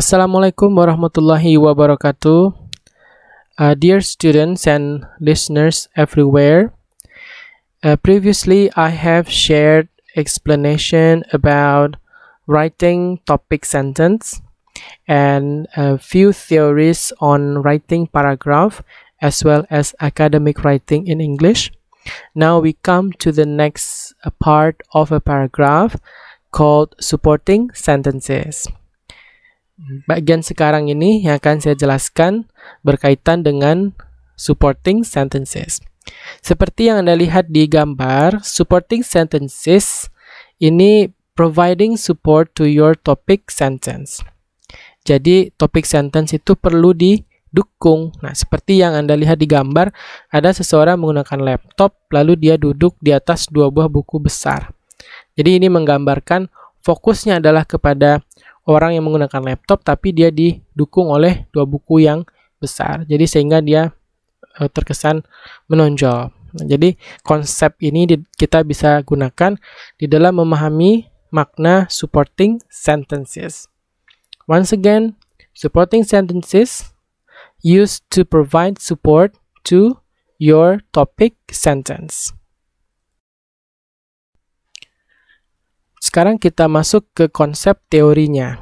Assalamualaikum warahmatullahi wabarakatuh. Uh, dear students and listeners everywhere, uh, previously I have shared explanation about writing topic sentence and a few theories on writing paragraph as well as academic writing in English. Now we come to the next part of a paragraph called supporting sentences. bagian sekarang ini yang akan saya jelaskan berkaitan dengan supporting sentences. Seperti yang Anda lihat di gambar, supporting sentences ini providing support to your topic sentence. Jadi, topic sentence itu perlu didukung. Nah, seperti yang Anda lihat di gambar, ada seseorang menggunakan laptop, lalu dia duduk di atas dua buah buku besar. Jadi, ini menggambarkan fokusnya adalah kepada orang yang menggunakan laptop tapi dia didukung oleh dua buku yang besar. Jadi sehingga dia uh, terkesan menonjol. Nah, jadi konsep ini di, kita bisa gunakan di dalam memahami makna supporting sentences. Once again, supporting sentences used to provide support to your topic sentence. Sekarang kita masuk ke konsep teorinya.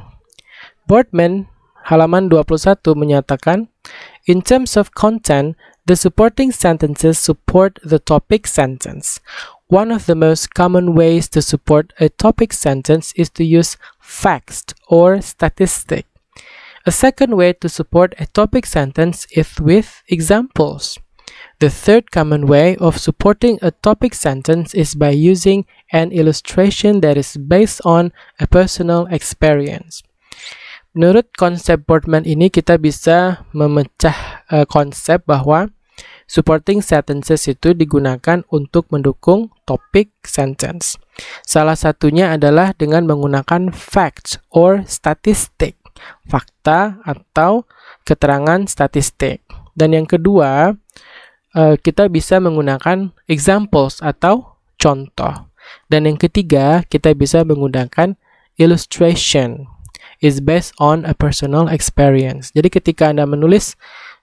Boardman halaman 21 menyatakan, In terms of content, the supporting sentences support the topic sentence. One of the most common ways to support a topic sentence is to use facts or statistics. A second way to support a topic sentence is with examples. The third common way of supporting a topic sentence is by using an illustration that is based on a personal experience. Menurut konsep Portman ini kita bisa memecah uh, konsep bahwa supporting sentences itu digunakan untuk mendukung topic sentence. Salah satunya adalah dengan menggunakan facts or statistic fakta atau keterangan statistik. Dan yang kedua, uh, kita bisa menggunakan examples atau contoh. Dan yang ketiga, kita bisa menggunakan illustration is based on a personal experience. Jadi ketika Anda menulis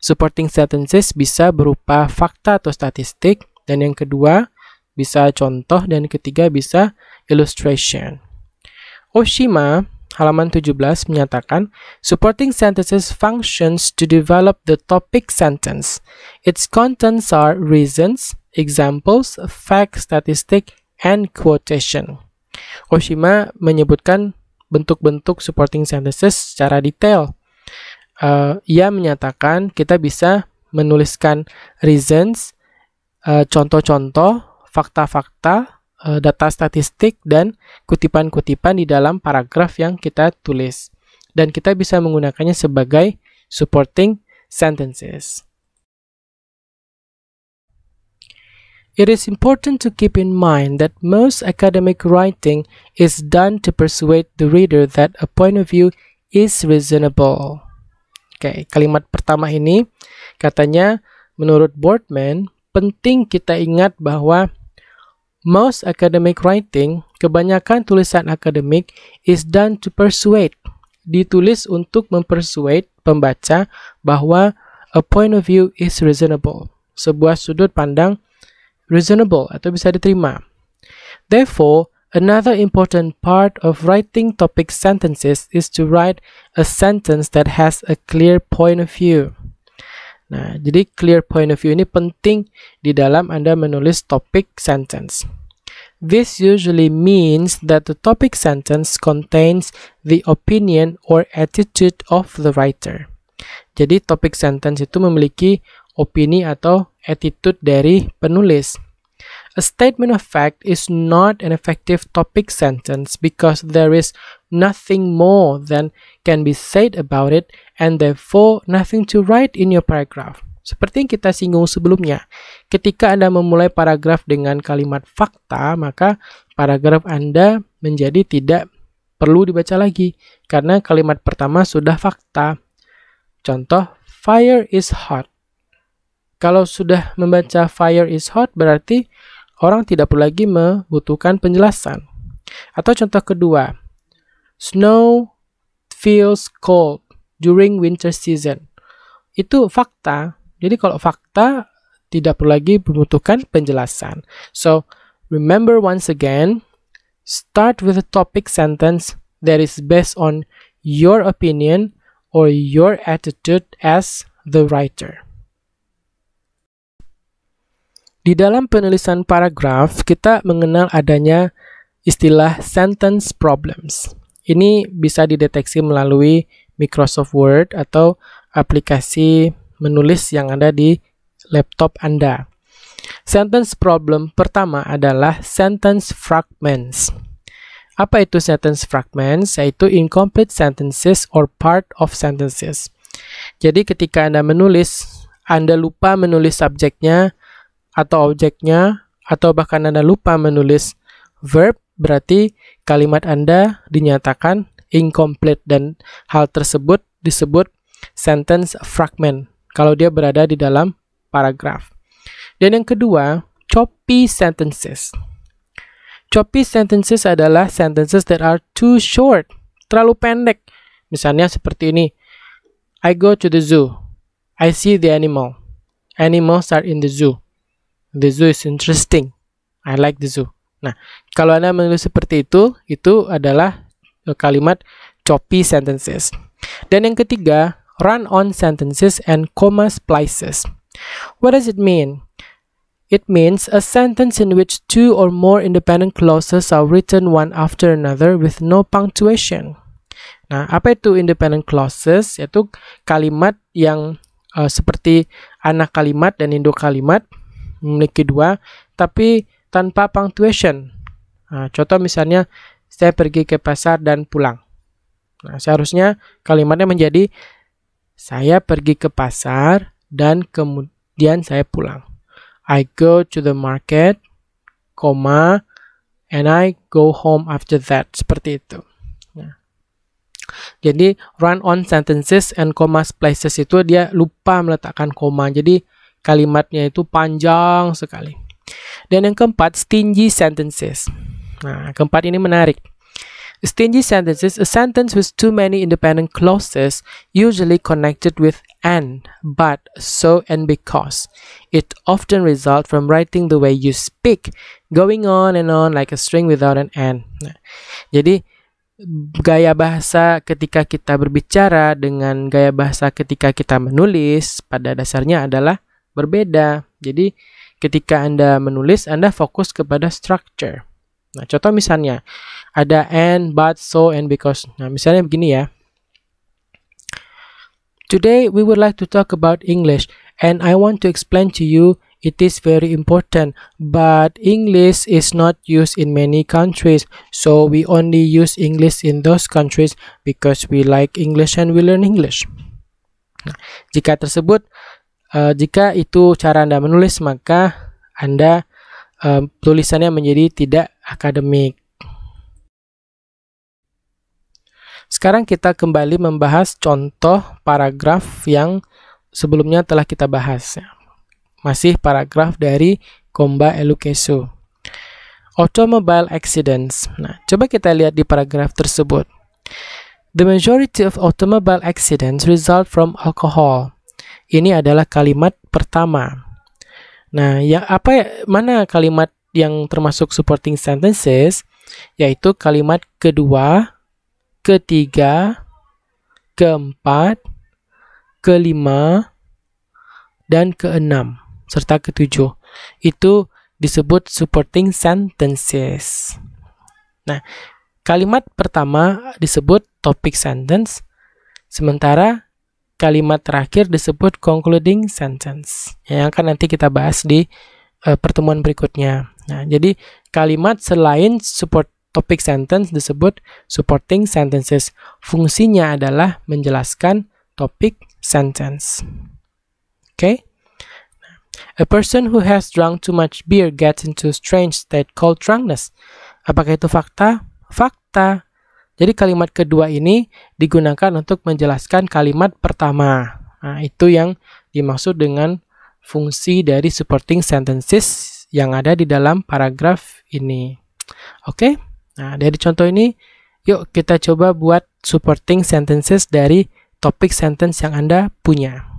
supporting sentences bisa berupa fakta atau statistik dan yang kedua bisa contoh dan yang ketiga bisa illustration. Oshima halaman 17 menyatakan, supporting sentences functions to develop the topic sentence. Its contents are reasons, examples, fact, statistic, and quotation. Oshima menyebutkan bentuk-bentuk supporting sentences secara detail. Uh, ia menyatakan kita bisa menuliskan reasons, eh, contoh-contoh, uh, fakta-fakta, Eh, data statistik dan kutipan-kutipan di dalam paragraf yang kita tulis. Dan kita bisa menggunakannya sebagai supporting sentences. It is important to keep in mind that most academic writing is done to persuade the reader that a point of view is reasonable. Oke, okay, kalimat pertama ini katanya menurut Boardman penting kita ingat bahwa Most academic writing, kebanyakan tulisan akademik, is done to persuade. Ditulis untuk mempersuade pembaca bahwa a point of view is reasonable. Sebuah sudut pandang reasonable atau bisa diterima. Therefore, another important part of writing topic sentences is to write a sentence that has a clear point of view. Nah, jadi clear point of view ini penting di dalam Anda menulis topic sentence. This usually means that the topic sentence contains the opinion or attitude of the writer. Jadi topic sentence itu memiliki opini atau attitude dari penulis. A statement of fact is not an effective topic sentence because there is nothing more than can be said about it and therefore nothing to write in your paragraph. Seperti yang kita singgung sebelumnya, ketika Anda memulai paragraf dengan kalimat fakta, maka paragraf Anda menjadi tidak perlu dibaca lagi karena kalimat pertama sudah fakta. Contoh, fire is hot. Kalau sudah membaca fire is hot berarti orang tidak perlu lagi membutuhkan penjelasan. Atau contoh kedua, Snow feels cold during winter season. Itu fakta. Jadi kalau fakta tidak perlu lagi membutuhkan penjelasan. So, remember once again, start with a topic sentence that is based on your opinion or your attitude as the writer. Di dalam penulisan paragraf, kita mengenal adanya istilah sentence problems. Ini bisa dideteksi melalui Microsoft Word atau aplikasi menulis yang ada di laptop Anda. Sentence problem pertama adalah sentence fragments. Apa itu sentence fragments? Yaitu incomplete sentences or part of sentences. Jadi ketika Anda menulis, Anda lupa menulis subjeknya atau objeknya, atau bahkan Anda lupa menulis verb, berarti kalimat Anda dinyatakan incomplete dan hal tersebut disebut sentence fragment kalau dia berada di dalam paragraf. Dan yang kedua, choppy sentences. Choppy sentences adalah sentences that are too short, terlalu pendek. Misalnya seperti ini. I go to the zoo. I see the animal. Animals are in the zoo. The zoo is interesting. I like the zoo. Nah, kalau Anda menulis seperti itu, itu adalah e, kalimat choppy sentences. Dan yang ketiga, run on sentences and comma splices. What does it mean? It means a sentence in which two or more independent clauses are written one after another with no punctuation. Nah, apa itu independent clauses? Yaitu kalimat yang uh, seperti anak kalimat dan induk kalimat memiliki dua, tapi tanpa punctuation. Nah, contoh misalnya, saya pergi ke pasar dan pulang. Nah, seharusnya kalimatnya menjadi saya pergi ke pasar dan kemudian saya pulang. I go to the market, comma, and I go home after that. Seperti itu. Nah. Jadi run on sentences and comma places itu dia lupa meletakkan koma. Jadi kalimatnya itu panjang sekali. Dan yang keempat, stingy sentences. Nah, keempat ini menarik. Stingy sentences, a sentence with too many independent clauses, usually connected with and, but, so, and because. It often result from writing the way you speak, going on and on like a string without an end. Nah, jadi, gaya bahasa ketika kita berbicara dengan gaya bahasa ketika kita menulis pada dasarnya adalah berbeda. Jadi, ketika Anda menulis, Anda fokus kepada structure. Nah, contoh misalnya, ada and, but, so, and because. Nah, misalnya begini ya. Today, we would like to talk about English, and I want to explain to you it is very important, but English is not used in many countries, so we only use English in those countries because we like English and we learn English. Nah, jika tersebut Uh, jika itu cara Anda menulis, maka Anda uh, tulisannya menjadi tidak akademik. Sekarang kita kembali membahas contoh paragraf yang sebelumnya telah kita bahas. Ya. Masih paragraf dari Komba Elukesu. Automobile accidents. Nah, coba kita lihat di paragraf tersebut. The majority of automobile accidents result from alcohol. Ini adalah kalimat pertama. Nah, ya apa ya, mana kalimat yang termasuk supporting sentences yaitu kalimat kedua, ketiga, keempat, kelima, dan keenam serta ketujuh. Itu disebut supporting sentences. Nah, kalimat pertama disebut topic sentence, sementara kalimat terakhir disebut concluding sentence ya, yang akan nanti kita bahas di uh, pertemuan berikutnya. Nah, jadi kalimat selain support topic sentence disebut supporting sentences. Fungsinya adalah menjelaskan topic sentence. Oke. Okay? Nah, a person who has drunk too much beer gets into a strange state called drunkenness. Apakah itu fakta? Fakta. Jadi kalimat kedua ini digunakan untuk menjelaskan kalimat pertama. Nah, itu yang dimaksud dengan fungsi dari supporting sentences yang ada di dalam paragraf ini. Oke, okay? nah dari contoh ini, yuk kita coba buat supporting sentences dari topik sentence yang Anda punya.